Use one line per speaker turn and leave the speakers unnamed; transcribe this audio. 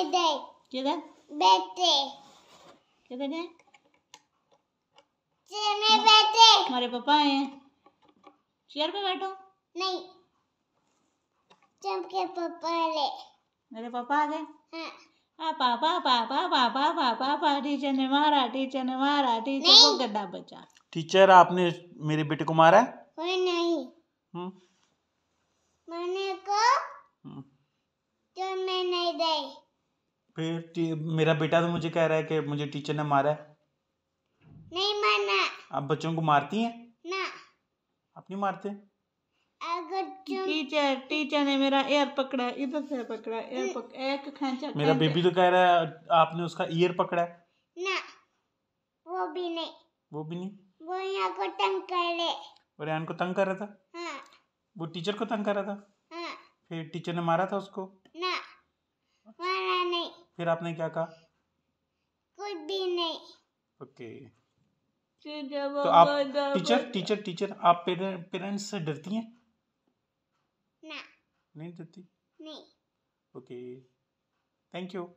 Dede. Dede. Bete. क्या कहते हैं चेयर में हमारे पापा हैं चेयर पे बैठो नहीं चंप के पापा ले मेरे पापा आ गए हां आ पापा पापा पापा पापा टीचर ने मारा टीचर ने मारा टीचर को गड्ढा बचा
टीचर आपने मेरे बेटे को मारा है नहीं हम हम्म।
मैंने को हम्म।
फिर मेरा बेटा तो मुझे कह रहा है कि मुझे टीचर ने मारा है
नहीं मारना
आप बच्चों को मारती हैं ना आप नहीं मारते
अगर टीचर टीचर ने मेरा ईयर पकड़ा इधर से पकड़ा ईयर पक, एक खांचा मेरा बेबी
तो कह रहा है आपने उसका ईयर पकड़ा
है ना वो भी नहीं वो भी नहीं वो यहाँ को तंग कर ले
और रेहान को तंग कर रहा था हाँ। वो टीचर को तंग कर रहा था हाँ। फिर टीचर ने मारा था उसको फिर आपने क्या कहा
कुछ भी नहीं ओके तो आप टीचर टीचर
टीचर आप पेरेंट्स से डरती हैं ना नहीं डरती नहीं ओके थैंक यू